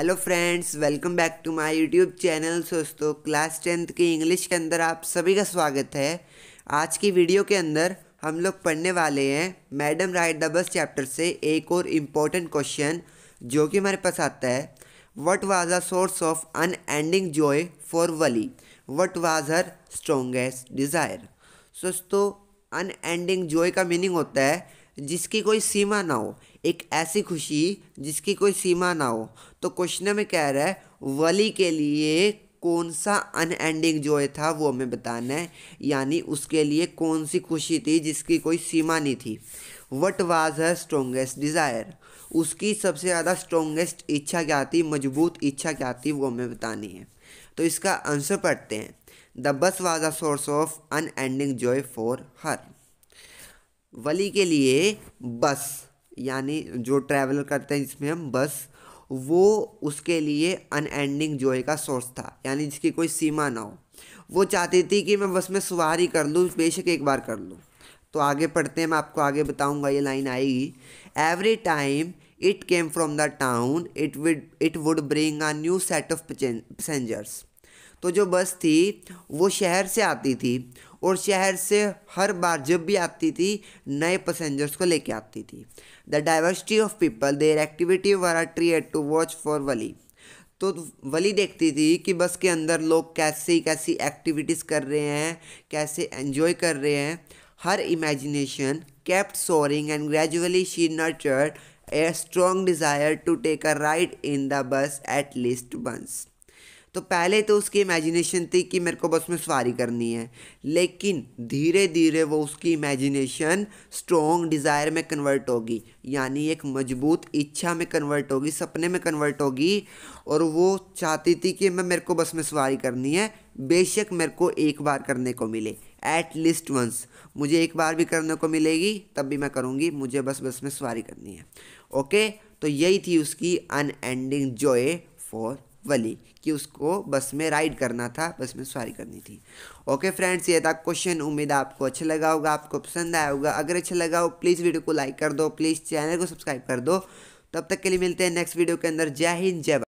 hello friends welcome back to my YouTube channel दोस्तों class tenth की English के अंदर आप सभी का स्वागत है आज की वीडियो के अंदर हम लोग पढ़ने वाले हैं madam rides the bus chapter से एक और इम्पोर्टेंट क्वेश्चन जो कि हमारे पास आता है what was a source of unending joy for Valli what was her strongest desire दोस्तों अन एंडिंग जॉय का मीनिंग होता है जिसकी कोई सीमा ना हो एक ऐसी खुशी जिसकी कोई सीमा ना हो तो क्वेश्चन में कह रहा है वली के लिए कौन सा अनएंडिंग जॉय था वो हमें बताना है यानी उसके लिए कौन सी खुशी थी जिसकी कोई सीमा नहीं थी what was her strongest desire उसकी सबसे ज़्यादा स्ट्रोंगेस्ट इच्छा क्या थी मजबूत इच्छा क्या थी वो हमें बतानी है तो इसका आंसर पढ़ते हैं the bus was a source of unending joy for her Valli के लिए बस यानी जो ट्रैवल करते हैं जिसमें हम बस वो उसके लिए अनएंडिंग है का सोर्स था यानी जिसकी कोई सीमा ना हो वो चाहती थी कि मैं बस में सवारी कर लूँ बेशक एक बार कर लूँ तो आगे पढ़ते हैं मैं आपको आगे बताऊंगा ये लाइन आएगी every time it came from the town it would it would bring a new set of passengers तो जो बस थी वो शहर से आती थी और शहर से हर बार जब भी आती थी नए पैसेंजर्स को लेके आती थी the diversity of people their activity were are add to watch for Valli तो वली देखती थी कि बस के अंदर लोग कैसे कैसी एक्टिविटीज़ कर रहे हैं कैसे एंजॉय कर रहे हैं her imagination kept soaring and gradually she nurtured a strong desire to take a ride in the bus at least once तो पहले तो उसकी इमेजिनेशन थी कि मेरे को बस में सवारी करनी है लेकिन धीरे धीरे वो उसकी इमेजिनेशन स्ट्रॉन्ग डिज़ायर में कन्वर्ट होगी यानी एक मजबूत इच्छा में कन्वर्ट होगी सपने में कन्वर्ट होगी और वो चाहती थी कि मैं मेरे को बस में सवारी करनी है बेशक मेरे को एक बार करने को मिले एट लीस्ट वंस मुझे एक बार भी करने को मिलेगी तब भी मैं करूँगी मुझे बस बस में सवारी करनी है ओके तो यही थी उसकी अनएंडिंग जॉय फॉर वाली कि उसको बस में राइड करना था बस में सवारी करनी थी ओके फ्रेंड्स ये था क्वेश्चन उम्मीद आपको अच्छा लगा होगा आपको पसंद आया होगा अगर अच्छा लगा हो प्लीज़ वीडियो को लाइक कर दो प्लीज़ चैनल को सब्सक्राइब कर दो तब तक के लिए मिलते हैं नेक्स्ट वीडियो के अंदर जय हिंद जय